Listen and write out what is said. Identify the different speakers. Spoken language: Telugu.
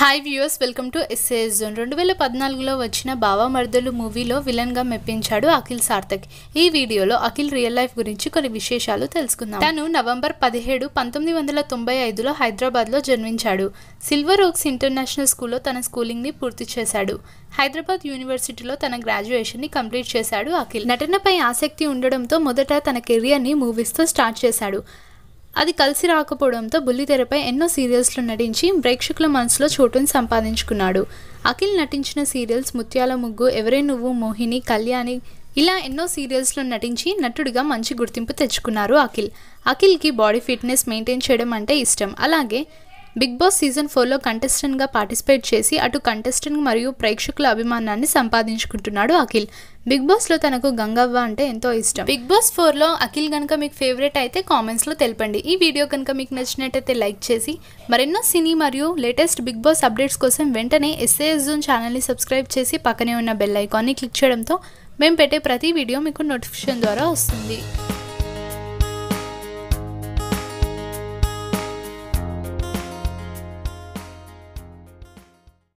Speaker 1: hi viewers welcome to SAS zone రెండు వేల పద్నాలుగులో వచ్చిన బావా మర్దలు మూవీలో విలన్గా మెప్పించాడు అఖిల్ సార్థక్ ఈ వీడియోలో అఖిల్ రియల్ లైఫ్ గురించి కొన్ని విశేషాలు తెలుసుకుందాం తను నవంబర్ పదిహేడు పంతొమ్మిది వందల తొంభై ఐదులో హైదరాబాద్లో జన్మించాడు సిల్వర్ ఓక్స్ ఇంటర్నేషనల్ స్కూల్లో తన స్కూలింగ్ని పూర్తి చేశాడు హైదరాబాద్ యూనివర్సిటీలో తన గ్రాడ్యుయేషన్ని కంప్లీట్ చేశాడు అఖిల్ నటనపై ఆసక్తి ఉండడంతో మొదట తన కెరియర్ని మూవీస్తో స్టార్ట్ చేశాడు అది కలిసి రాకపోవడంతో బుల్లితెరపై ఎన్నో సీరియల్స్లో నటించి ప్రేక్షకుల మనసులో చోటును సంపాదించుకున్నాడు అఖిల్ నటించిన సీరియల్స్ ముత్యాల ముగ్గు ఎవరే నువ్వు మోహిని కళ్యాణి ఇలా ఎన్నో సీరియల్స్లో నటించి నటుడిగా మంచి గుర్తింపు తెచ్చుకున్నారు అఖిల్ అఖిల్కి బాడీ ఫిట్నెస్ మెయింటైన్ చేయడం అంటే ఇష్టం అలాగే బిగ్ బాస్ సీజన్ ఫోర్లో కంటెస్టెంట్గా పార్టిసిపేట్ చేసి అటు కంటెస్టెంట్ మరియు ప్రేక్షకుల అభిమానాన్ని సంపాదించుకుంటున్నాడు అఖిల్ బిగ్ బాస్లో తనకు గంగవ్వ అంటే ఎంతో ఇష్టం బిగ్ బాస్ ఫోర్లో అఖిల్ కనుక మీకు ఫేవరెట్ అయితే కామెంట్స్లో తెలపండి ఈ వీడియో కనుక మీకు నచ్చినట్టయితే లైక్ చేసి మరెన్నో సినీ మరియు లేటెస్ట్ బిగ్ బాస్ అప్డేట్స్ కోసం వెంటనే ఎస్ఏఎస్ జోన్ ఛానల్ని సబ్స్క్రైబ్ చేసి పక్కనే ఉన్న బెల్ ఐకాన్ని క్లిక్ చేయడంతో మేము పెట్టే ప్రతి వీడియో మీకు నోటిఫికేషన్ ద్వారా వస్తుంది